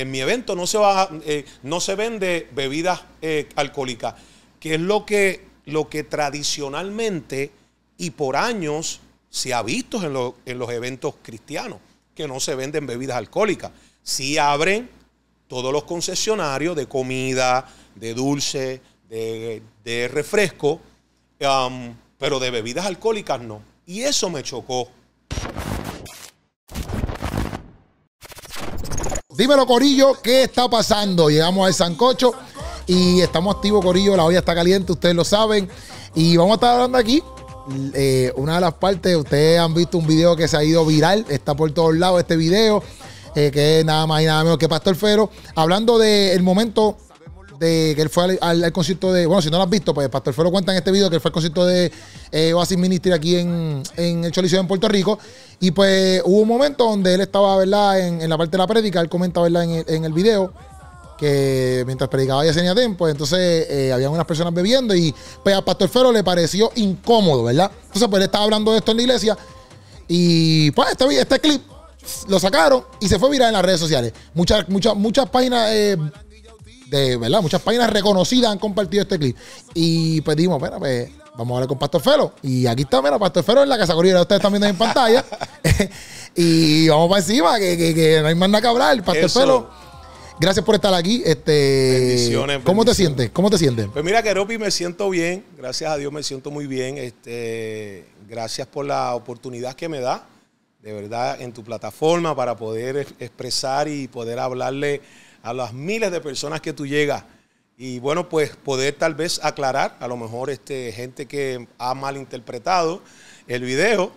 en mi evento no se, va, eh, no se vende bebidas eh, alcohólicas, que es lo que, lo que tradicionalmente y por años se ha visto en, los eventos cristianos, que no se venden bebidas alcohólicas. Sí abren todos los concesionarios de comida, de dulce, de, refresco, pero de bebidas alcohólicas no. Y eso me chocó Dímelo, Corillo, ¿qué está pasando? Llegamos al Sancocho y estamos activos, Corillo. La olla está caliente, ustedes lo saben. Y vamos a estar hablando aquí. Eh, una de las partes, ustedes han visto un video que se ha ido viral, está por todos lados este video, eh, que es nada más y nada menos que Pastor Fero, hablando del momento de que él fue al, concierto de. Bueno, si no lo has visto, pues Pastor fero cuenta en este video que él fue al concierto de eh, Oasis Ministry aquí en, en el Choliseo en Puerto Rico. Y pues hubo un momento donde él estaba, ¿verdad? En, la parte de la prédica, él comenta, ¿verdad? En el, en video que mientras predicaba ya tenía tiempo. entonces eh, había unas personas bebiendo y pues a Pastor Fero le pareció incómodo, ¿verdad? Entonces pues él estaba hablando de esto en la iglesia y pues este, este clip lo sacaron y se fue a mirar en las redes sociales. Muchas, muchas, muchas páginas eh, de, ¿verdad? Muchas páginas reconocidas han compartido este clip. Y pedimos, bueno pues, vamos a hablar con Pastor Felo. Y aquí está, mira, Pastor Felo en la casa corriera ustedes están viendo en pantalla. y vamos para encima, que, no hay más nada que hablar. Pastor Felo, gracias por estar aquí. Este, bendiciones, ¿Cómo te sientes? ¿Cómo te sientes? Pues mira, Keropi, me siento bien. Gracias a Dios me siento muy bien. Este, gracias por la oportunidad que me da, de verdad, en tu plataforma para poder expresar y poder hablarle a las miles de personas que tú llegas. Y bueno, pues poder tal vez aclarar, a lo mejor este, gente que ha malinterpretado el video,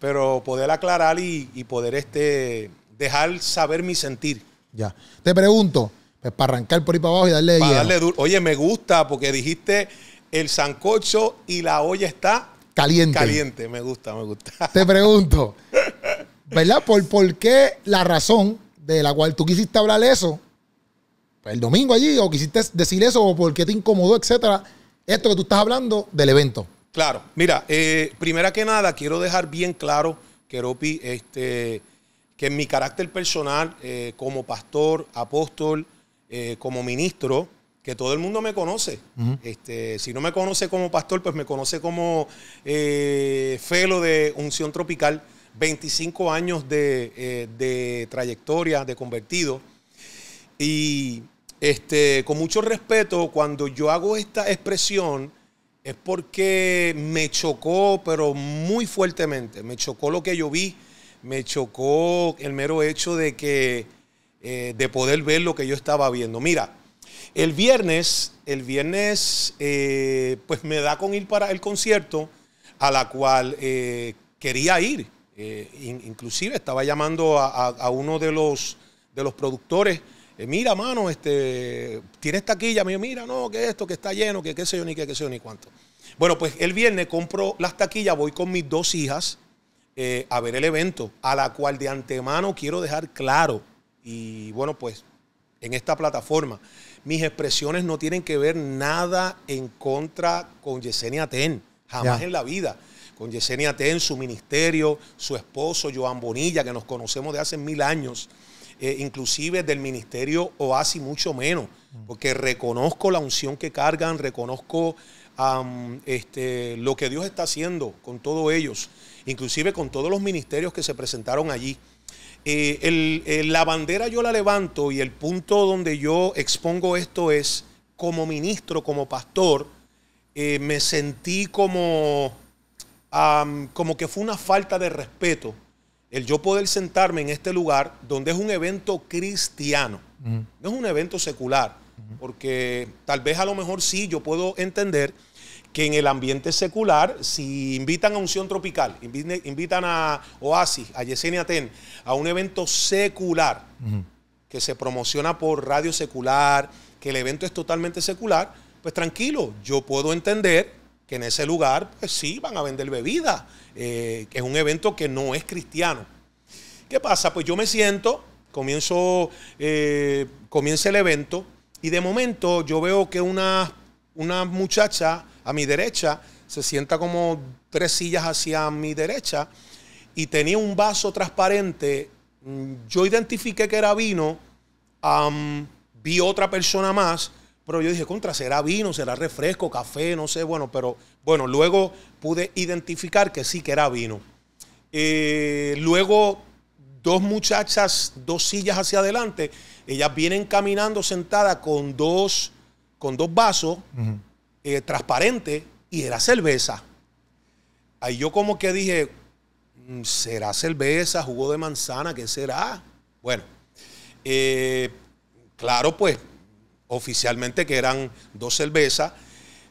pero poder aclarar y, poder este, dejar saber mi sentir. Ya. Te pregunto, pues para arrancar por ahí para abajo y darle. darle Oye, me gusta porque dijiste el sancocho y la olla está caliente. Caliente, me gusta, me gusta. Te pregunto, ¿verdad? ¿Por, por qué la razón de la cual tú quisiste hablar eso? el domingo allí o quisiste decir eso o porque te incomodó, etcétera. Esto que tú estás hablando del evento. Claro, mira, eh, primera que nada quiero dejar bien claro, Keropi, este, que en mi carácter personal, eh, como pastor, apóstol, eh, como ministro, que todo el mundo me conoce. este, si no me conoce como pastor, pues me conoce como felo de unción tropical, 25 años de, de trayectoria, de convertido. Y este, con mucho respeto, cuando yo hago esta expresión es porque me chocó, pero muy fuertemente. Me chocó lo que yo vi, me chocó el mero hecho de que eh, de poder ver lo que yo estaba viendo. Mira, el viernes, el viernes, eh, pues me da con ir para el concierto a la cual eh, quería ir. inclusive estaba llamando a, uno de los, de los productores eh, mira, mano, este, tienes taquilla, mira, no, que esto, que está lleno, que qué sé yo, ni qué, qué sé yo, ni cuánto. Bueno, pues el viernes compro las taquillas, voy con mis dos hijas eh, a ver el evento, a la cual de antemano quiero dejar claro, y bueno, pues en esta plataforma, mis expresiones no tienen que ver nada en contra con Yesenia Ten, jamás en la vida. Con Yesenia Ten, su ministerio, su esposo, Joan Bonilla, que nos conocemos de hace mil años eh, inclusive del ministerio OASI mucho menos, mm. porque reconozco la unción que cargan, reconozco este, lo que Dios está haciendo con todos ellos, inclusive con todos los ministerios que se presentaron allí. Eh, la bandera yo la levanto y el punto donde yo expongo esto es, como ministro, como pastor, eh, me sentí como, como que fue una falta de respeto el yo poder sentarme en este lugar donde es un evento cristiano, no es un evento secular, porque tal vez a lo mejor sí yo puedo entender que en el ambiente secular, si invitan a Unción Tropical, invitan a Oasis, a Yesenia Ten, a un evento secular, que se promociona por radio secular, que el evento es totalmente secular, pues tranquilo, yo puedo entender que en ese lugar, pues sí, van a vender bebida, eh, que es un evento que no es cristiano. ¿Qué pasa? Pues yo me siento, comienzo, eh, comienza el evento y de momento yo veo que una, una muchacha a mi derecha se sienta como tres sillas hacia mi derecha y tenía un vaso transparente. Mm, yo identifiqué que era vino, vi otra persona más yo dije, contra, será vino, será refresco, café, no sé, bueno, pero bueno, luego pude identificar que sí que era vino. Eh, luego, dos muchachas, dos sillas hacia adelante, ellas vienen caminando sentadas con dos, con dos vasos eh, transparentes y era cerveza. Ahí yo como que dije, mm, ¿será cerveza, jugo de manzana? ¿Qué será? Bueno, eh, claro, pues oficialmente que eran dos cervezas.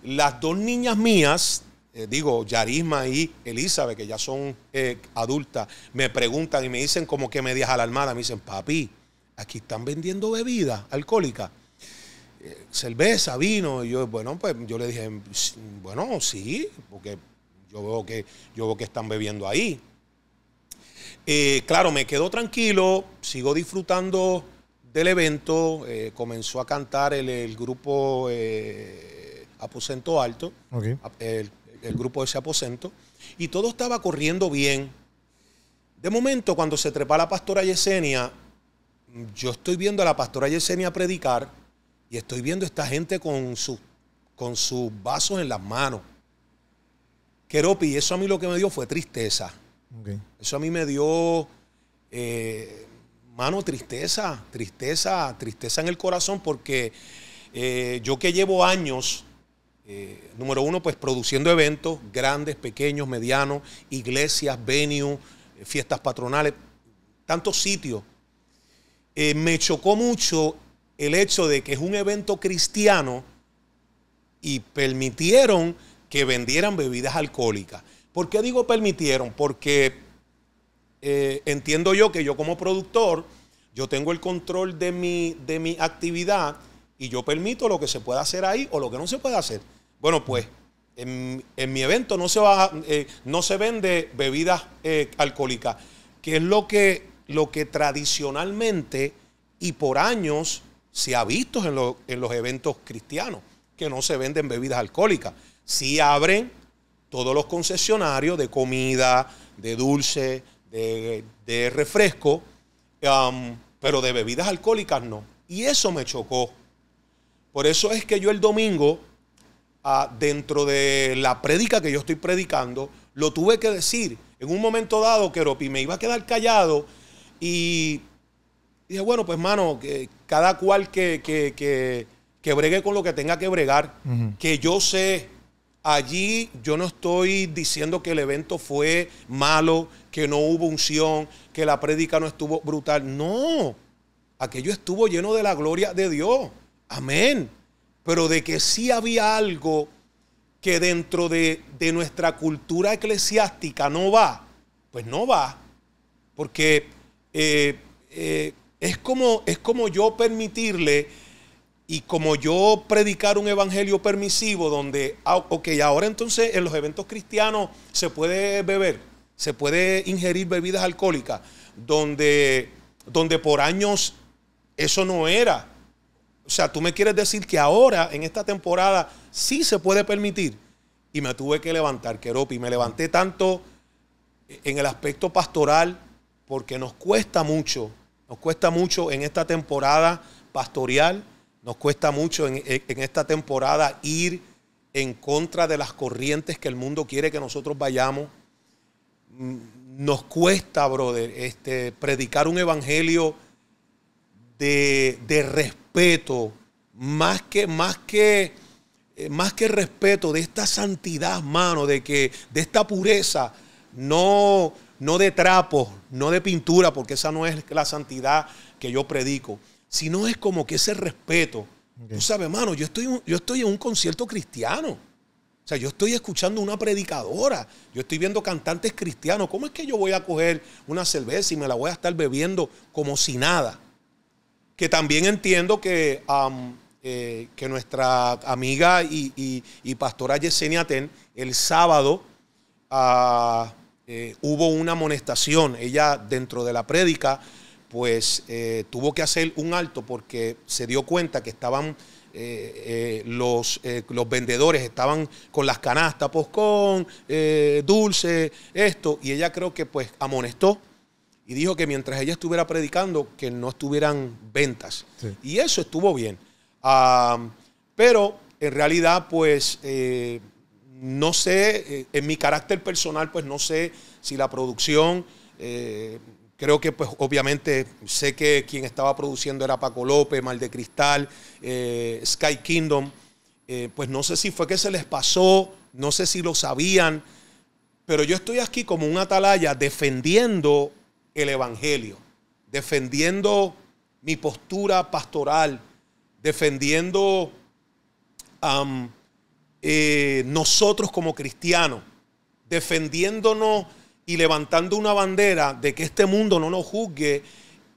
Las dos niñas mías, eh, digo, Yarisma y Elizabeth, que ya son eh, adultas, me preguntan y me dicen como que medias alarmadas, me dicen, papi, aquí están vendiendo bebidas alcohólica eh, cerveza, vino, y yo, bueno, pues yo le dije, bueno, sí, porque yo veo que, yo veo que están bebiendo ahí. claro, me quedo tranquilo, sigo disfrutando del evento eh, comenzó a cantar el, grupo eh, Aposento Alto, el, grupo de ese aposento, y todo estaba corriendo bien. De momento, cuando se trepa la pastora Yesenia, yo estoy viendo a la pastora Yesenia predicar y estoy viendo a esta gente con, su, con sus vasos en las manos. Queropi, eso a mí lo que me dio fue tristeza. Eso a mí me dio... Eh, mano, tristeza, tristeza, tristeza en el corazón porque eh, yo que llevo años, eh, número uno, pues produciendo eventos grandes, pequeños, medianos, iglesias, venues, eh, fiestas patronales, tantos sitios, me chocó mucho el hecho de que es un evento cristiano y permitieron que vendieran bebidas alcohólicas. ¿Por qué digo permitieron? Porque eh, entiendo yo que yo como productor, yo tengo el control de mi, de mi actividad y yo permito lo que se pueda hacer ahí o lo que no se pueda hacer. Bueno, pues en, mi evento no se, va, eh, no se vende bebidas eh, alcohólicas, que es lo que, lo que tradicionalmente y por años se ha visto en, los eventos cristianos, que no se venden bebidas alcohólicas. Si abren todos los concesionarios de comida, de dulce, de, refresco, um, pero de bebidas alcohólicas no. Y eso me chocó. Por eso es que yo el domingo, ah, dentro de la prédica que yo estoy predicando, lo tuve que decir. En un momento dado, que me iba a quedar callado y dije, bueno, pues mano, que cada cual que, que, que, bregue con lo que tenga que bregar, que yo sé Allí yo no estoy diciendo que el evento fue malo, que no hubo unción, que la prédica no estuvo brutal. No, aquello estuvo lleno de la gloria de Dios. Amén. Pero de que sí había algo que dentro de, nuestra cultura eclesiástica no va, pues no va. Porque eh, eh, es, como, es como yo permitirle y como yo predicar un evangelio permisivo donde, ah, ok, ahora entonces en los eventos cristianos se puede beber, se puede ingerir bebidas alcohólicas, donde, donde por años eso no era. O sea, tú me quieres decir que ahora, en esta temporada, sí se puede permitir. Y me tuve que levantar, Keropi. Me levanté tanto en el aspecto pastoral, porque nos cuesta mucho, nos cuesta mucho en esta temporada pastoral nos cuesta mucho en, esta temporada ir en contra de las corrientes que el mundo quiere que nosotros vayamos. Mm, nos cuesta, brother, este, predicar un evangelio de, respeto, más que, más que, eh, más que respeto, de esta santidad, mano, de que, de esta pureza, no, no de trapos, no de pintura, porque esa no es la santidad que yo predico. Si no es como que ese respeto. Tú sabes, hermano, yo estoy, yo estoy en un concierto cristiano. O sea, yo estoy escuchando una predicadora, yo estoy viendo cantantes cristianos. ¿Cómo es que yo voy a coger una cerveza y me la voy a estar bebiendo como si nada? Que también entiendo que, eh, que nuestra amiga y, pastora Yesenia Ten, el sábado ah, eh, hubo una amonestación. Ella, dentro de la prédica, pues eh, tuvo que hacer un alto porque se dio cuenta que estaban eh, eh, los, los, vendedores, estaban con las canastas, poscón, dulce, esto, y ella creo que pues amonestó y dijo que mientras ella estuviera predicando, que no estuvieran ventas. Y eso estuvo bien. Ah, pero en realidad pues no sé, en mi carácter personal pues no sé si la producción... Creo que, pues, obviamente, sé que quien estaba produciendo era Paco López, Mal de Cristal, eh, Sky Kingdom. Eh, pues no sé si fue que se les pasó, no sé si lo sabían, pero yo estoy aquí como un atalaya defendiendo el Evangelio, defendiendo mi postura pastoral, defendiendo eh, nosotros como cristianos, defendiéndonos y levantando una bandera de que este mundo no nos juzgue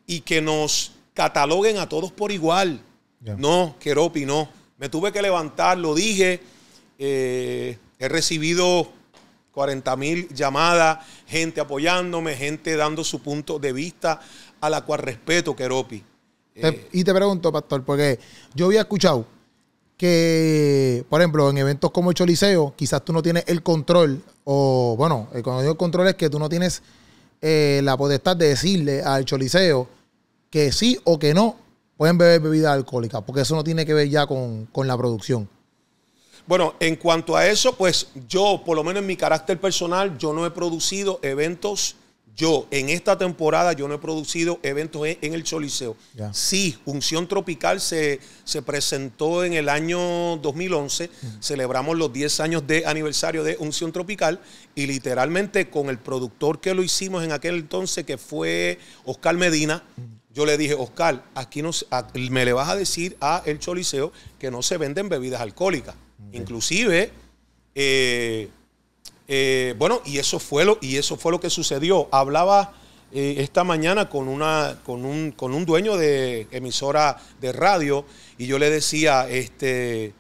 y que nos cataloguen a todos por igual. No, Keropi, no. Me tuve que levantar, lo dije. Eh, he recibido 40 mil llamadas, gente apoyándome, gente dando su punto de vista, a la cual respeto, Keropi. Eh, y te pregunto, pastor, porque yo había escuchado que, por ejemplo, en eventos como el Choliseo, quizás tú no tienes el control, o bueno, el control es que tú no tienes eh, la potestad de decirle al Choliseo que sí o que no pueden beber bebida alcohólica porque eso no tiene que ver ya con, con la producción. Bueno, en cuanto a eso, pues yo, por lo menos en mi carácter personal, yo no he producido eventos yo, en esta temporada, yo no he producido eventos en el Choliseo. Sí, Unción Tropical se, se, presentó en el año 2011. Celebramos los 10 años de aniversario de Unción Tropical y literalmente con el productor que lo hicimos en aquel entonces, que fue Oscar Medina, yo le dije, Oscar, aquí no, me le vas a decir a El Choliseo que no se venden bebidas alcohólicas. Inclusive... Eh, eh, bueno, y eso, fue lo, y eso fue lo que sucedió. Hablaba eh, esta mañana con, una, con, un, dueño de emisora de radio y yo le decía, este,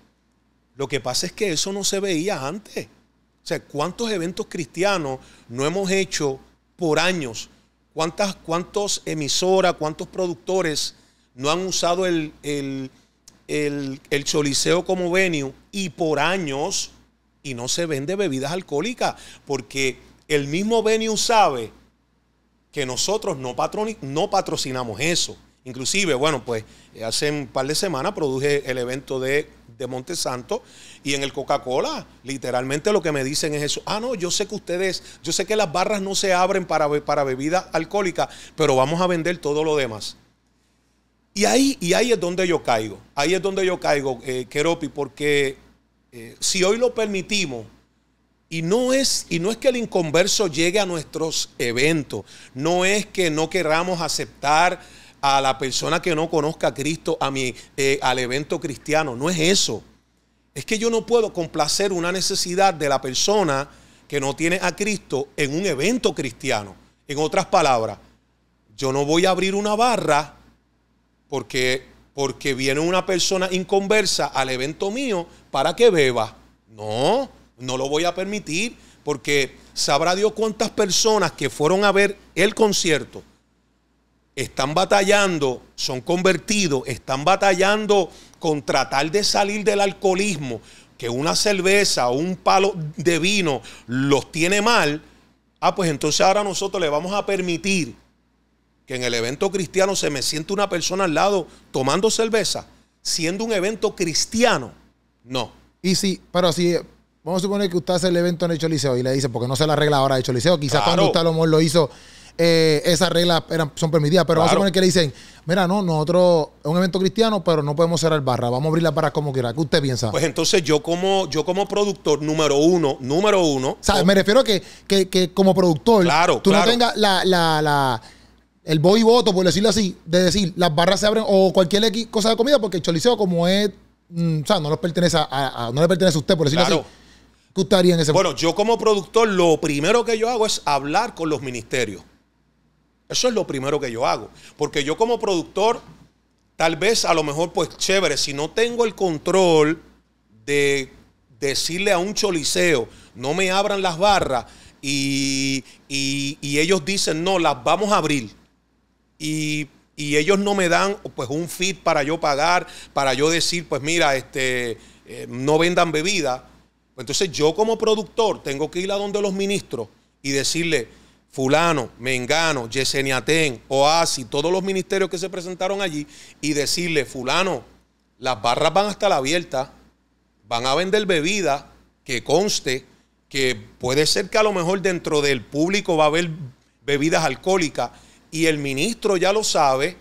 lo que pasa es que eso no se veía antes. O sea, ¿cuántos eventos cristianos no hemos hecho por años? ¿Cuántas, ¿Cuántos emisoras, cuántos productores no han usado el, el, Choliseo como venue y por años y no se vende bebidas alcohólicas, porque el mismo venue sabe que nosotros no, no patrocinamos eso. Inclusive, bueno, pues hace un par de semanas produje el evento de, de Monte y en el Coca-Cola, literalmente lo que me dicen es eso. Ah, no, yo sé que ustedes, yo sé que las barras no se abren para, para bebidas alcohólicas, pero vamos a vender todo lo demás. Y ahí, y ahí es donde yo caigo, ahí es donde yo caigo, eh, Keropi, porque eh, si hoy lo permitimos, y no, es, y no es que el inconverso llegue a nuestros eventos, no es que no queramos aceptar a la persona que no conozca a Cristo a mi, eh, al evento cristiano, no es eso. Es que yo no puedo complacer una necesidad de la persona que no tiene a Cristo en un evento cristiano. En otras palabras, yo no voy a abrir una barra porque porque viene una persona inconversa al evento mío para que beba. No, no lo voy a permitir porque sabrá Dios cuántas personas que fueron a ver el concierto están batallando, son convertidos, están batallando con tratar de salir del alcoholismo, que una cerveza o un palo de vino los tiene mal. Ah, pues entonces ahora nosotros le vamos a permitir que en el evento cristiano se me siente una persona al lado tomando cerveza, siendo un evento cristiano, no. Y sí, pero si, vamos a suponer que usted hace el evento en el liceo y le dice, porque no se la regla ahora de Choliseo, quizás cuando usted lo hizo, eh, esas reglas son permitidas, pero vamos a suponer que le dicen, mira, no, nosotros es un evento cristiano, pero no podemos cerrar barra, vamos a abrir la barra como quiera. ¿Qué usted piensa? Pues entonces yo como, yo como productor, número uno, número uno. me refiero a que, como productor, tú no tengas la el voy voto, por decirlo así, de decir las barras se abren o cualquier cosa de comida, porque el choliseo, como es, mm, o sea, no, pertenece a, le pertenece a usted, por decirlo así. ¿Qué usted en ese Bueno, yo como productor, lo primero que yo hago es hablar con los ministerios. Eso es lo primero que yo hago. Porque yo como productor, tal vez a lo mejor, pues chévere, si no tengo el control de decirle a un choliseo, no me abran las barras, y ellos dicen, no, las vamos a abrir y, ellos no me dan pues un feed para yo pagar, para yo decir, pues mira, este, eh, no vendan bebida. Entonces yo como productor tengo que ir a donde los ministros y decirle, fulano, mengano, Yeseniatén, Oasi, todos los ministerios que se presentaron allí y decirle, fulano, las barras van hasta la abierta, van a vender bebida, que conste que puede ser que a lo mejor dentro del público va a haber bebidas alcohólicas y el ministro ya lo sabe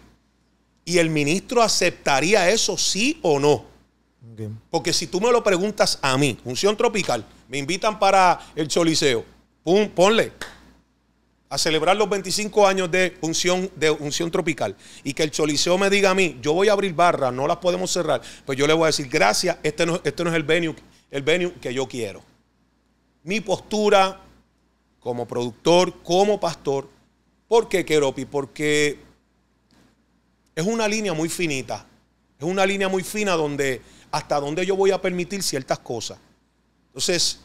y el ministro aceptaría eso sí o no. Porque si tú me lo preguntas a mí, función tropical, me invitan para el choliseo, ponle a celebrar los 25 años de unción, de tropical y que el choliseo me diga a mí, yo voy a abrir barras, no las podemos cerrar, pues yo le voy a decir, gracias, este no, este no es el venue, el venue que yo quiero. Mi postura como productor, como pastor, ¿Por qué, Keropi? Porque es una línea muy finita. Es una línea muy fina donde hasta dónde yo voy a permitir ciertas cosas. Entonces,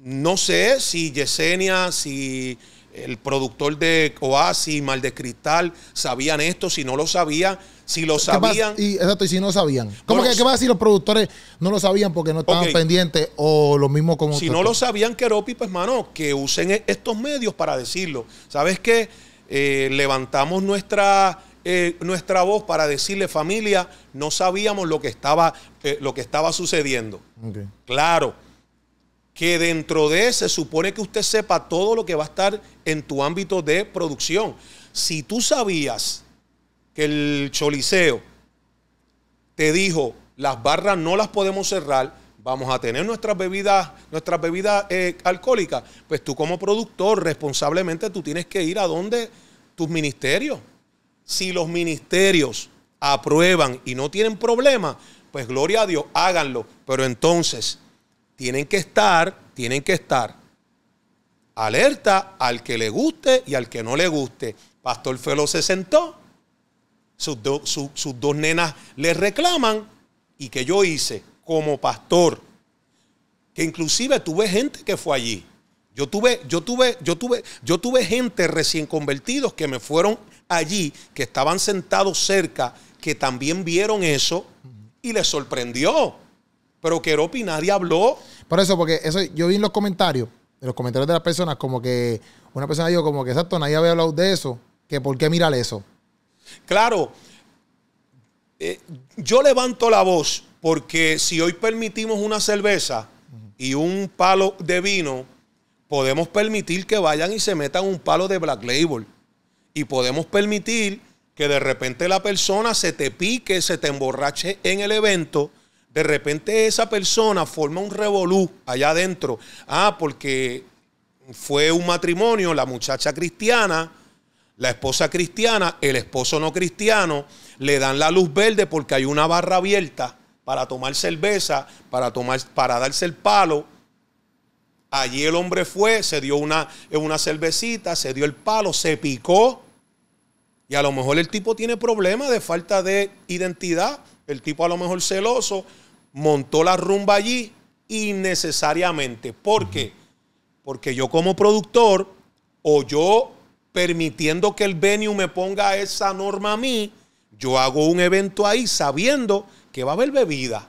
no sé si Yesenia, si el productor de Oasis, Mal de Cristal, sabían esto, si no lo sabían si lo sabían. exacto, y si no sabían. ¿Cómo que qué a si los productores no lo sabían porque no estaban pendientes o lo mismo como. Si no lo sabían, Keropi, pues, mano, que usen e-, estos medios para decirlo. ¿Sabes qué? Eh, levantamos nuestra. Eh, nuestra voz para decirle familia no sabíamos lo que estaba eh, lo que estaba sucediendo claro que dentro de se supone que usted sepa todo lo que va a estar en tu ámbito de producción si tú sabías que el choliseo te dijo, las barras no las podemos cerrar, vamos a tener nuestras bebidas, nuestras bebidas eh, alcohólicas, pues tú como productor responsablemente tú tienes que ir a donde tus ministerios. Si los ministerios aprueban y no tienen problema, pues gloria a Dios, háganlo. Pero entonces tienen que estar, tienen que estar alerta al que le guste y al que no le guste. Pastor Felo se sentó sus, dos nenas le reclaman y que yo hice como pastor, que inclusive tuve gente que fue allí. Yo tuve, yo tuve, yo tuve, yo tuve gente recién convertidos que me fueron allí, que estaban sentados cerca, que también vieron eso y les sorprendió. Pero opinar nadie habló. Por eso, porque eso yo vi en los comentarios, en los comentarios de las personas, como que una persona dijo como que exacto, nadie había hablado de eso, que por qué mirar eso. Claro, eh, yo levanto la voz porque si hoy permitimos una cerveza y un palo de vino, podemos permitir que vayan y se metan un palo de Black Label. Y podemos permitir que de repente la persona se te pique, se te emborrache en el evento. De repente esa persona forma un revolú allá adentro. Ah, porque fue un matrimonio, la muchacha cristiana la esposa cristiana, el esposo no cristiano, le dan la luz verde porque hay una barra abierta para tomar cerveza, para, tomar, para darse el palo. Allí el hombre fue, se dio una, una cervecita, se dio el palo, se picó. Y a lo mejor el tipo tiene problemas de falta de identidad. El tipo a lo mejor celoso montó la rumba allí innecesariamente. ¿Por qué? Porque yo como productor o yo permitiendo que el venue me ponga esa norma a mí, yo hago un evento ahí sabiendo que va a haber bebida.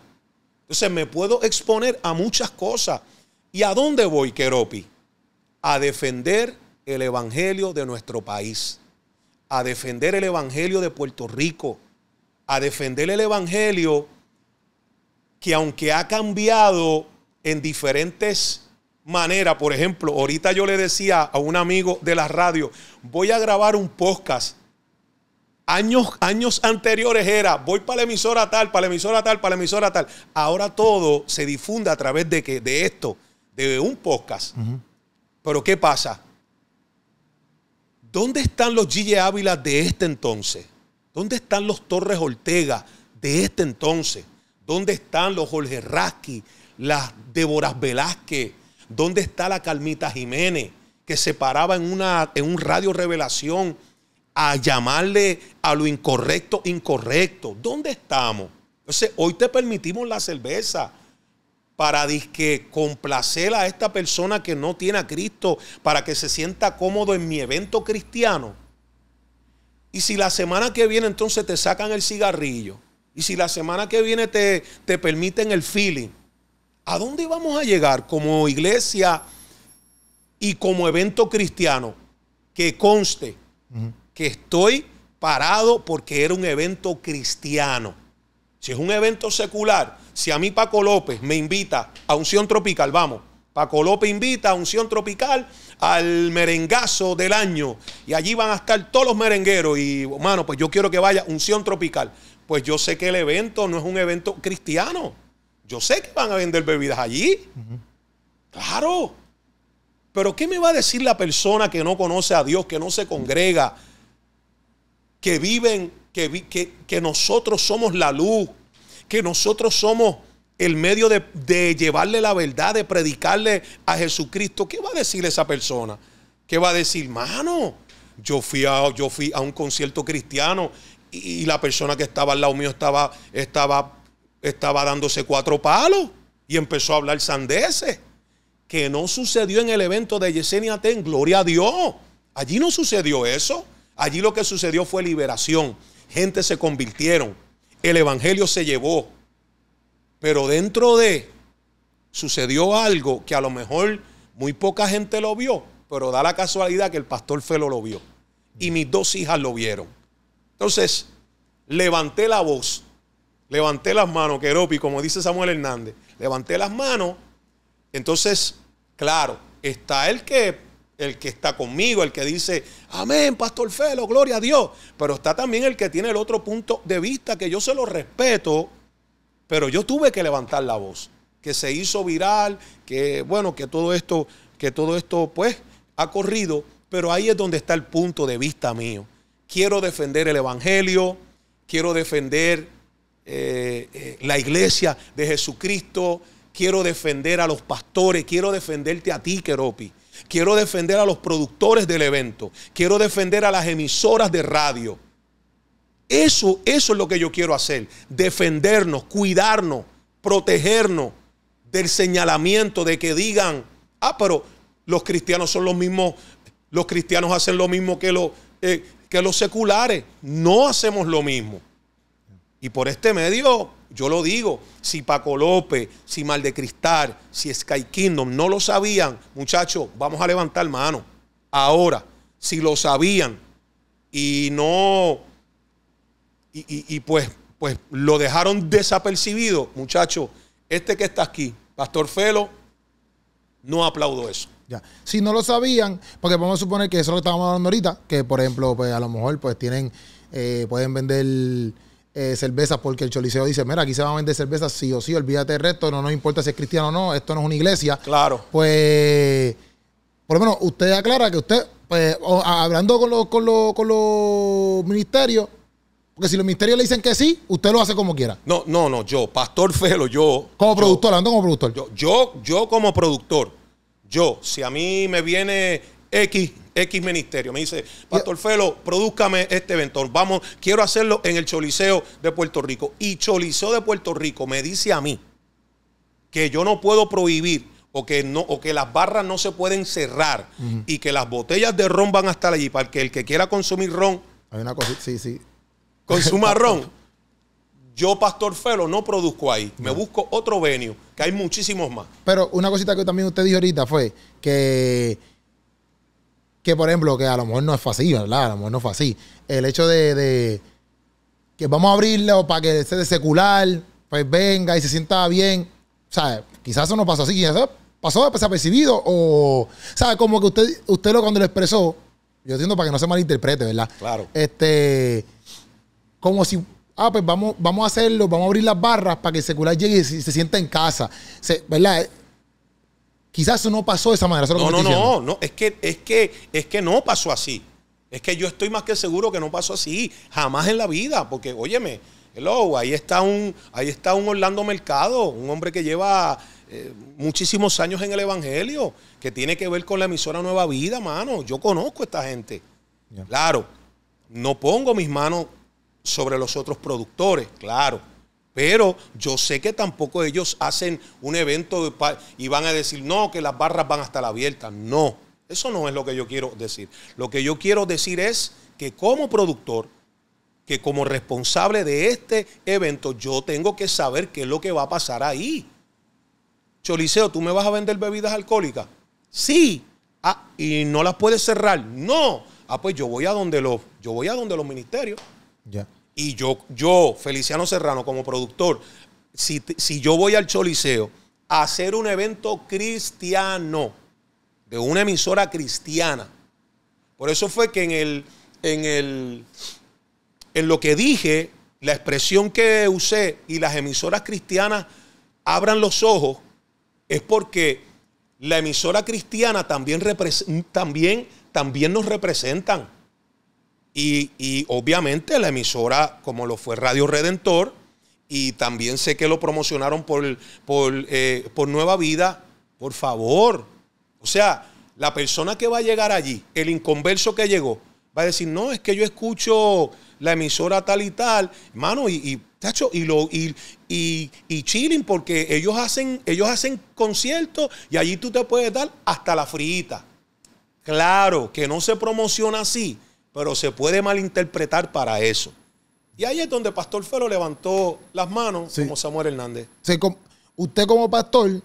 Entonces me puedo exponer a muchas cosas. ¿Y a dónde voy, Keropi? A defender el Evangelio de nuestro país, a defender el Evangelio de Puerto Rico, a defender el Evangelio que aunque ha cambiado en diferentes manera, por ejemplo, ahorita yo le decía a un amigo de la radio, voy a grabar un podcast. Años, años anteriores era, voy para la emisora tal, para la emisora tal, para la emisora tal. Ahora todo se difunde a través de, que, de esto, de un podcast. Pero ¿qué pasa? ¿Dónde están los Gille Ávila de este entonces? ¿Dónde están los Torres Ortega de este entonces? ¿Dónde están los Jorge Rasqui, las Déboras Velázquez, ¿Dónde está la Carmita Jiménez que se paraba en, una, en un radio revelación a llamarle a lo incorrecto incorrecto? ¿Dónde estamos? Entonces, hoy te permitimos la cerveza para disque complacer a esta persona que no tiene a Cristo, para que se sienta cómodo en mi evento cristiano. Y si la semana que viene entonces te sacan el cigarrillo, y si la semana que viene te, te permiten el feeling, ¿A dónde vamos a llegar como iglesia y como evento cristiano? Que conste que estoy parado porque era un evento cristiano. Si es un evento secular, si a mí Paco López me invita a unción tropical, vamos, Paco López invita a unción tropical al merengazo del año y allí van a estar todos los merengueros y, mano, pues yo quiero que vaya unción tropical. Pues yo sé que el evento no es un evento cristiano. Yo sé que van a vender bebidas allí. Claro. Pero ¿qué me va a decir la persona que no conoce a Dios, que no se congrega, que viven, que, que, nosotros somos la luz, que nosotros somos el medio de, llevarle la verdad, de predicarle a Jesucristo? ¿Qué va a decir esa persona? ¿Qué va a decir, mano? Yo fui a, yo fui a un concierto cristiano y, la persona que estaba al lado mío estaba, estaba estaba dándose cuatro palos y empezó a hablar sandeces, que no sucedió en el evento de Yesenia Ten, gloria a Dios. Allí no sucedió eso. Allí lo que sucedió fue liberación. Gente se convirtieron. El Evangelio se llevó. Pero dentro de sucedió algo que a lo mejor muy poca gente lo vio, pero da la casualidad que el pastor Felo lo vio. Y mis dos hijas lo vieron. Entonces, levanté la voz levanté las manos, queropi, como dice Samuel Hernández, levanté las manos, entonces, claro, está el que, el que está conmigo, el que dice, amén, Pastor Felo, gloria a Dios, pero está también el que tiene el otro punto de vista, que yo se lo respeto, pero yo tuve que levantar la voz, que se hizo viral, que bueno, que todo esto, que todo esto pues ha corrido, pero ahí es donde está el punto de vista mío. Quiero defender el Evangelio, quiero defender eh, eh, la iglesia de Jesucristo. Quiero defender a los pastores, quiero defenderte a ti, Keropi. Quiero defender a los productores del evento. Quiero defender a las emisoras de radio. Eso, eso es lo que yo quiero hacer. Defendernos, cuidarnos, protegernos del señalamiento de que digan, ah, pero los cristianos son los mismos, los cristianos hacen lo mismo que, eh, que los seculares. No hacemos lo mismo. Y por este medio, yo lo digo, si Paco López, si Mal de si Sky Kingdom no lo sabían, muchachos, vamos a levantar mano. Ahora, si lo sabían y no, y, pues, pues lo dejaron desapercibido, muchachos, este que está aquí, Pastor Felo, no aplaudo eso. Ya. Si no lo sabían, porque vamos a suponer que eso lo estábamos hablando ahorita, que por ejemplo, pues a lo mejor pues tienen, eh, pueden vender eh, porque el choliseo dice, mira, aquí se va a vender cervezas sí o sí, olvídate de resto, no nos importa si es cristiano o no, esto no es una iglesia. Claro. Pues, por lo menos usted aclara que usted, pues, hablando con los, con, los, con ministerios, porque si los ministerios le dicen que sí, usted lo hace como quiera. No, no, no, yo, Pastor Felo, yo. Como productor, hablando como productor. Yo, yo, yo como productor, yo, si a mí me viene X X ministerio. Me dice, Pastor Felo, produzcame este evento Vamos, quiero hacerlo en el Choliseo de Puerto Rico. Y Choliseo de Puerto Rico me dice a mí que yo no puedo prohibir o que, no, o que las barras no se pueden cerrar y que las botellas de ron van estar allí para que el que quiera consumir ron. Hay una cosita, sí, sí. Consuma ron. Yo, Pastor Felo, no produzco ahí. Me busco otro venio, que hay muchísimos más. Pero una cosita que también usted dijo ahorita fue que que, por ejemplo, que a lo mejor no es fácil ¿verdad? A lo mejor no fue así. El hecho de, que vamos a abrirlo para que sea secular, pues venga y se sienta bien. ¿Sabes? Quizás eso no pasó así, quizás pasó desapercibido o, sabe Como que usted, usted lo cuando lo expresó, yo entiendo para que no se malinterprete, ¿verdad? Claro. Este, como si, ah, pues vamos, vamos a hacerlo, vamos a abrir las barras para que el secular llegue y se, sienta en casa, ¿verdad? Quizás eso no pasó de esa manera. no, no, no, es que, es, que, es que no pasó así. Es que yo estoy más que seguro que no pasó así. Jamás en la vida. Porque, óyeme, hello, ahí está un, ahí está un Orlando Mercado, un hombre que lleva eh, muchísimos años en el Evangelio, que tiene que ver con la emisora Nueva Vida, mano. Yo conozco a esta gente. Claro, no pongo mis manos sobre los otros productores, claro pero yo sé que tampoco ellos hacen un evento y van a decir, no, que las barras van hasta la abierta. No, eso no es lo que yo quiero decir. Lo que yo quiero decir es que como productor, que como responsable de este evento, yo tengo que saber qué es lo que va a pasar ahí. Choliseo, ¿tú me vas a vender bebidas alcohólicas? Sí. Ah, ¿y no las puedes cerrar? No. Ah, pues yo voy a donde los, yo voy a donde los ministerios. Ya. Y yo, yo, Feliciano Serrano, como productor, si, yo voy al Choliseo a hacer un evento cristiano, de una emisora cristiana, por eso fue que en el, en en lo que dije, la expresión que usé y las emisoras cristianas abran los ojos, es porque la emisora cristiana también, también nos representan. Y, obviamente la emisora, como lo fue Radio Redentor, y también sé que lo promocionaron por, eh, por, Nueva Vida, por favor. O sea, la persona que va a llegar allí, el inconverso que llegó, va a decir, no, es que yo escucho la emisora tal y tal, mano, y, y, lo, y, y, chilling, porque ellos hacen, ellos hacen conciertos y allí tú te puedes dar hasta la frita. Claro, que no se promociona así, pero se puede malinterpretar para eso. Y ahí es donde Pastor Felo levantó las manos como Samuel Hernández. usted como pastor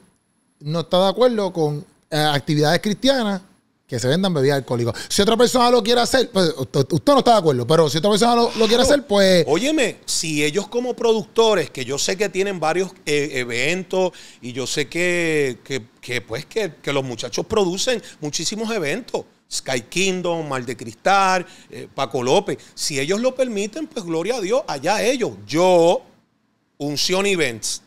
no está de acuerdo con eh, actividades cristianas que se vendan bebidas alcohólicas. Si otra persona lo quiere hacer, pues usted, no está de acuerdo, pero si otra persona lo, quiere hacer, pues... Óyeme, si ellos como productores, que yo sé que tienen varios eh, eventos y yo sé que, pues que los muchachos producen muchísimos eventos. Sky Kingdom, Mal de Cristal, eh, Paco López. Si ellos lo permiten, pues gloria a Dios, allá ellos. Yo, Unción Events,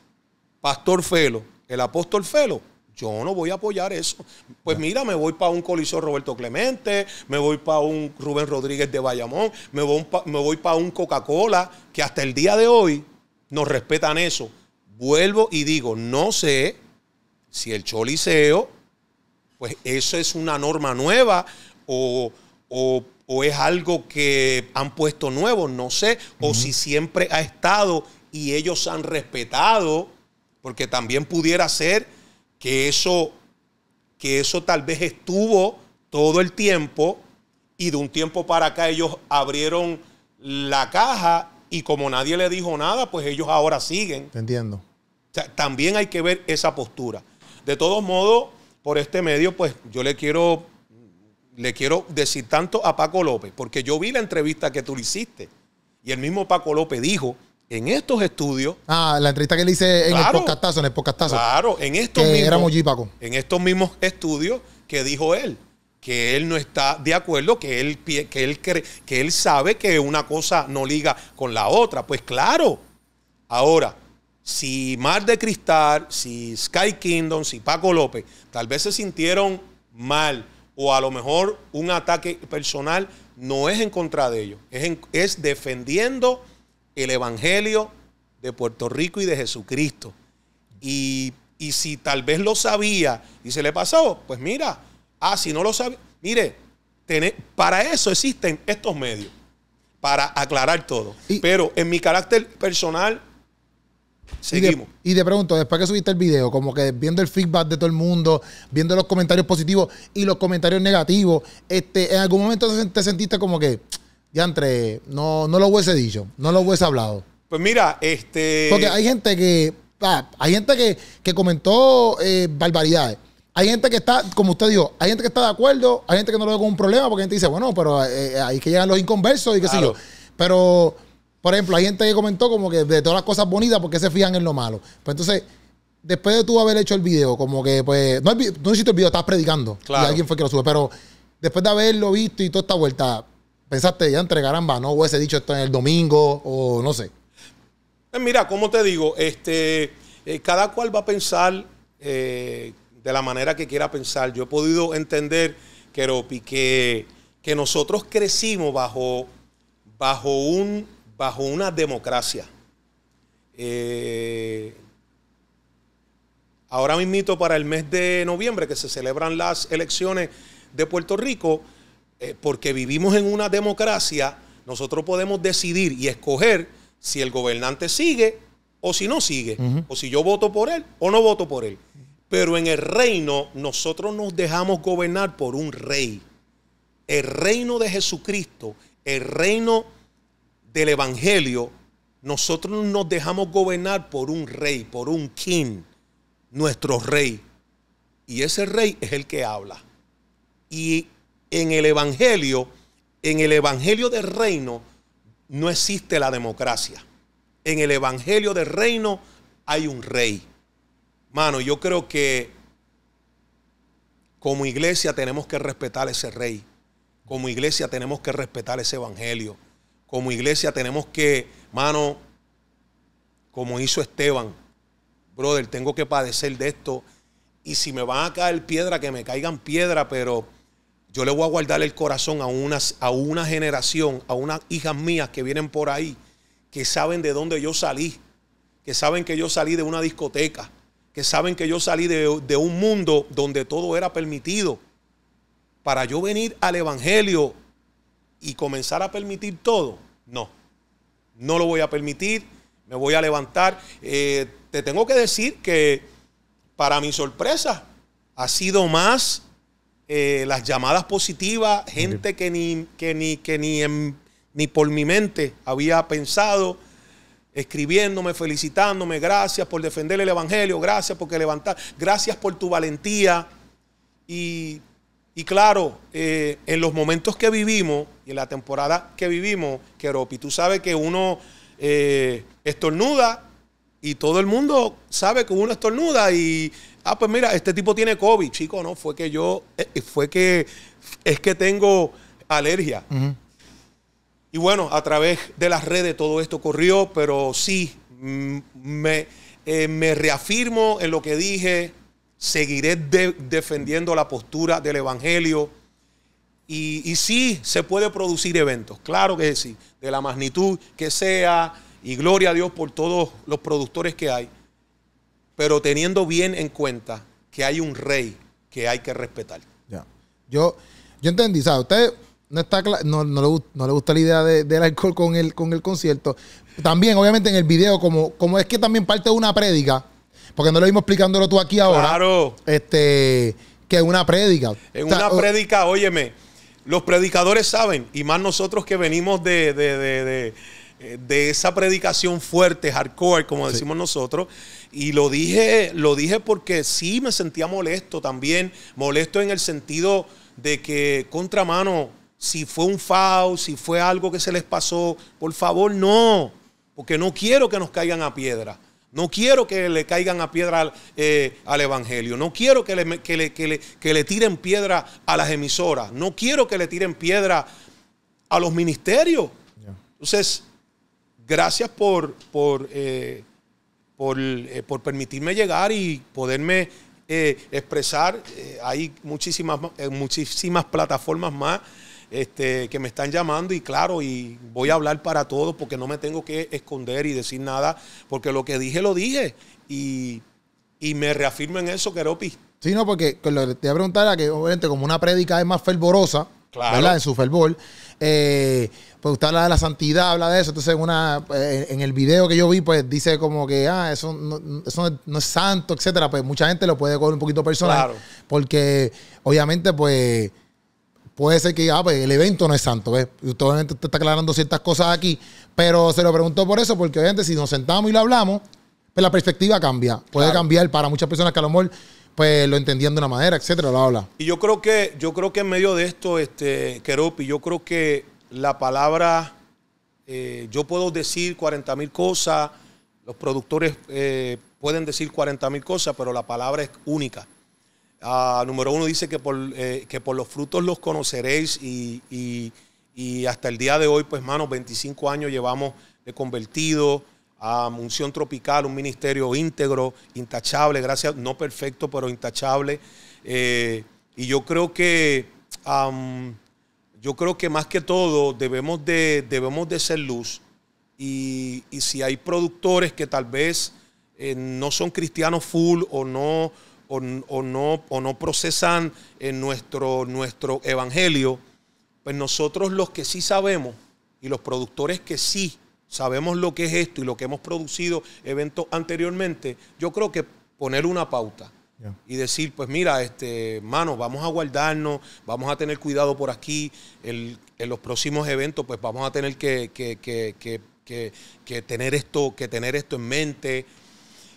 Pastor Felo, el apóstol Felo, yo no voy a apoyar eso. Pues mira, me voy para un Coliseo Roberto Clemente, me voy para un Rubén Rodríguez de Bayamón, me voy, me voy para un Coca-Cola, que hasta el día de hoy nos respetan eso. Vuelvo y digo, no sé si el Choliseo pues eso es una norma nueva o, es algo que han puesto nuevo, no sé, o si siempre ha estado y ellos han respetado, porque también pudiera ser que eso, que eso tal vez estuvo todo el tiempo y de un tiempo para acá ellos abrieron la caja y como nadie le dijo nada, pues ellos ahora siguen. también hay que ver esa postura. De todos modos, por este medio, pues yo le quiero, le quiero decir tanto a Paco López, porque yo vi la entrevista que tú le hiciste y el mismo Paco López dijo en estos estudios. Ah, la entrevista que le hice en el podcastazo, en el podcastazo. Claro, en estos mismos. En estos mismos estudios que dijo él que él no está de acuerdo, que él, que él, cree, que él sabe que una cosa no liga con la otra. Pues claro, ahora si Mar de Cristal, si Sky Kingdom, si Paco López, tal vez se sintieron mal o a lo mejor un ataque personal no es en contra de ellos, es, es defendiendo el Evangelio de Puerto Rico y de Jesucristo. Y, si tal vez lo sabía y se le pasó, pues mira, ah, si no lo sabía, mire, para eso existen estos medios, para aclarar todo. Pero en mi carácter personal, Seguimos. Y, de, pregunto, después que subiste el video, como que viendo el feedback de todo el mundo, viendo los comentarios positivos y los comentarios negativos, este, ¿en algún momento te sentiste como que, ya entre, no, no lo hubiese dicho, no lo hubiese hablado? Pues mira, este... Porque hay gente que, ah, hay gente que, comentó eh, barbaridades. Hay gente que está, como usted dijo, hay gente que está de acuerdo, hay gente que no lo ve como un problema, porque gente dice, bueno, pero eh, eh, hay ahí que llegan los inconversos y qué sí sé yo. Pero por ejemplo, hay gente que comentó como que de todas las cosas bonitas, porque se fijan en lo malo? Pues entonces, después de tú haber hecho el video, como que pues. No, no hiciste el video, estás predicando. Claro. Y alguien fue que lo sube. Pero después de haberlo visto y toda esta vuelta, pensaste ya entregarán va, no ese dicho esto en el domingo, o no sé. Eh, mira, como te digo, este, eh, cada cual va a pensar eh, de la manera que quiera pensar. Yo he podido entender, Keropi, que, que nosotros crecimos bajo, bajo un bajo una democracia. Eh, ahora ahora mismo para el mes de noviembre que se celebran las elecciones de Puerto Rico, eh, porque vivimos en una democracia, nosotros podemos decidir y escoger si el gobernante sigue o si no sigue, o si yo voto por él o no voto por él. Pero en el reino nosotros nos dejamos gobernar por un rey. El reino de Jesucristo, el reino del Evangelio, nosotros nos dejamos gobernar por un rey, por un king, nuestro rey. Y ese rey es el que habla. Y en el Evangelio, en el Evangelio del reino, no existe la democracia. En el Evangelio del reino hay un rey. Mano, yo creo que como iglesia tenemos que respetar ese rey. Como iglesia tenemos que respetar ese evangelio como iglesia tenemos que, mano, como hizo Esteban, brother, tengo que padecer de esto. Y si me van a caer piedra, que me caigan piedra, pero yo le voy a guardar el corazón a una, a una generación, a unas hijas mías que vienen por ahí, que saben de dónde yo salí, que saben que yo salí de una discoteca, que saben que yo salí de, de un mundo donde todo era permitido. Para yo venir al Evangelio y comenzar a permitir todo, no, no lo voy a permitir, me voy a levantar. Eh, te tengo que decir que para mi sorpresa ha sido más eh, las llamadas positivas, gente que ni, que ni, que ni, ni por mi mente había pensado escribiéndome, felicitándome, gracias por defender el Evangelio, gracias por levantar, gracias por tu valentía. Y y claro, eh, en los momentos que vivimos y en la temporada que vivimos, Keropi, tú sabes que uno eh, estornuda y todo el mundo sabe que uno estornuda y, ah, pues mira, este tipo tiene COVID, chico, no, fue que yo, eh, fue que, es que tengo alergia. Y bueno, a través de las redes todo esto corrió, pero sí, mm, me, me reafirmo en lo que dije, seguiré defendiendo la postura del Evangelio. Y, y sí, se puede producir eventos, claro que sí, de la magnitud que sea, y gloria a Dios por todos los productores que hay, pero teniendo bien en cuenta que hay un rey que hay que respetar. Ya. Yo, yo entendí, ¿sabes? Usted no está no, no, le, no, le, gusta la idea de, del alcohol con el, con el concierto. También, obviamente, en el video, como, como es que también parte de una prédica, porque no lo vimos explicándolo tú aquí ahora. Claro. Este, que es una prédica. Es una prédica, óyeme, los predicadores saben, y más nosotros que venimos de, esa predicación fuerte, hardcore, como decimos nosotros, y lo dije, lo dije porque sí me sentía molesto también, molesto en el sentido de que contramano, si fue un fao, si fue algo que se les pasó, por favor no, porque no quiero que nos caigan a piedra. No quiero que le caigan a piedra eh, al, Evangelio. No quiero que le, que, le, tiren piedra a las emisoras. No quiero que le tiren piedra a los ministerios. Entonces, gracias por, por, eh, eh, por, permitirme llegar y poderme expresar. hay muchísimas, muchísimas plataformas más este, que me están llamando y claro, y voy a hablar para todos porque no me tengo que esconder y decir nada, porque lo que dije lo dije y, me reafirmo en eso, Keropi. Sí, no, porque te voy a preguntar a que obviamente como una prédica es más fervorosa, habla En su fervor. Eh, pues usted habla de la santidad, habla de eso. Entonces, una, eh, en el video que yo vi, pues dice como que, ah, eso no, es santo, etcétera. Pues mucha gente lo puede coger un poquito personal. Porque, obviamente, pues puede ser que, ah, pues, el evento no es santo, Usted está aclarando ciertas cosas aquí, pero se lo pregunto por eso, porque obviamente si nos sentamos y lo hablamos, pues la perspectiva cambia. Puede cambiar para muchas personas que a lo mejor pues lo entendían de una manera, etcétera, lo habla. Y yo creo que, yo creo que en medio de esto, este, Keropi, yo creo que la palabra, eh, yo puedo decir 40.000 mil cosas, los productores eh, pueden decir 40.000 mil cosas, pero la palabra es única. Ah, número uno dice eh, que por, los frutos los conoceréis y, hasta el día de hoy, pues hermanos, 25 años llevamos de convertido a Unción Tropical, un ministerio íntegro, intachable, gracias, no perfecto, pero intachable. Eh, y yo creo que... yo creo que más que todo debemos de, debemos de ser luz. Y, si hay productores que tal vez eh, no son cristianos full o no, o, no, o no procesan en nuestro, nuestro evangelio, pues nosotros los que sí sabemos y los productores que sí sabemos lo que es esto y lo que hemos producido eventos anteriormente, yo creo que poner una pauta y decir, pues mira, este, mano, vamos a guardarnos, vamos a tener cuidado por aquí, en los próximos eventos, pues vamos a tener que, tener esto, que tener esto en mente.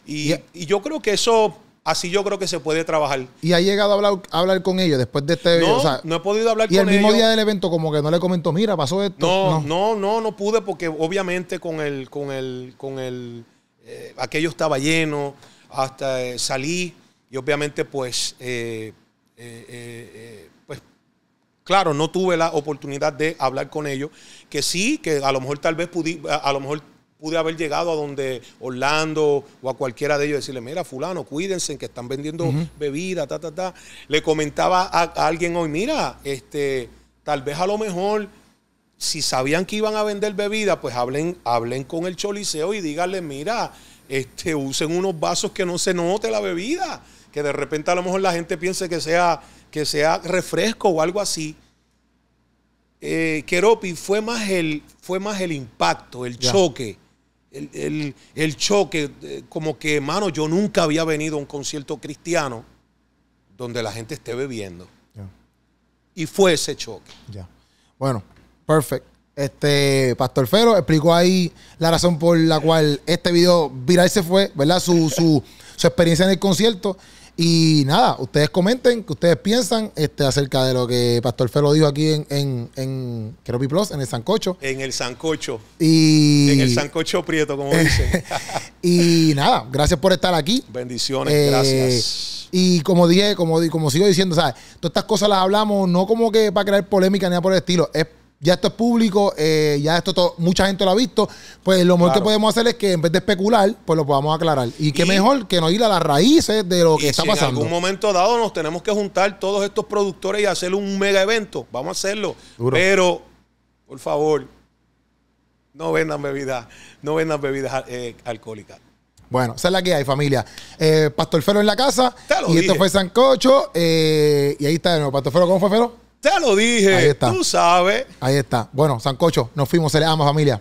y yo creo que eso Así yo creo que se puede trabajar. ¿Y ha llegado a hablar, con ellos después de este No, no he podido hablar con ellos. Y el mismo día del evento, como que no le comentó, mira, pasó esto. No, no, no, no, pude porque obviamente con el, con el, con el, eh, aquello estaba lleno, hasta eh, salí y obviamente pues, eh, pues, claro, no tuve la oportunidad de hablar con ellos, que sí, que a lo mejor tal vez pudi a lo mejor pude haber llegado a donde Orlando o a cualquiera de ellos decirle, mira, fulano, cuídense que están vendiendo bebida, ta, ta, ta. Le comentaba a, alguien hoy, mira, este, tal vez a lo mejor, si sabían que iban a vender bebida, pues hablen, hablen con el choliseo y díganle, mira, este, usen unos vasos que no se note la bebida, que de repente a lo mejor la gente piense que sea, que sea refresco o algo así. Eh, Keropi fue más el, fue más el impacto, el choque el, choque, eh, como que, hermano, yo nunca había venido a un concierto cristiano donde la gente esté bebiendo. Y fue ese choque. Ya. Bueno, perfecto. Este Pastor Fero explicó ahí la razón por la cual este video viral se fue, ¿verdad? Su, su, su experiencia en el concierto. Y nada, ustedes comenten que ustedes piensan este, acerca de lo que Pastor Felo dijo aquí en, en, en Plus, en el Sancocho. En el Sancocho. Y... En el Sancocho Prieto, como dicen. y nada, gracias por estar aquí. Bendiciones, eh, gracias. Y como dije, como, como sigo diciendo, ¿sabes? Todas estas cosas las hablamos no como que para crear polémica ni nada por el estilo, es ya esto es público, eh, ya esto todo, mucha gente lo ha visto, pues lo mejor que podemos hacer es que en vez de especular, pues lo podamos aclarar. Y qué mejor que no ir a las raíces de lo que está pasando. En algún momento dado nos tenemos que juntar todos estos productores y hacer un mega evento. Vamos a hacerlo. Pero, por favor, no vendan bebidas, no vendan bebidas eh, alcohólicas. Bueno, esa es la que hay, familia. Eh, Pastor Fero en la casa. y esto fue Sancocho. y ahí está de nuevo. Pastor Fero, ¿cómo fue Fero? Ya lo dije. está. Tú sabes. Ahí está. Bueno, Sancocho, nos fuimos. Se le ama, familia.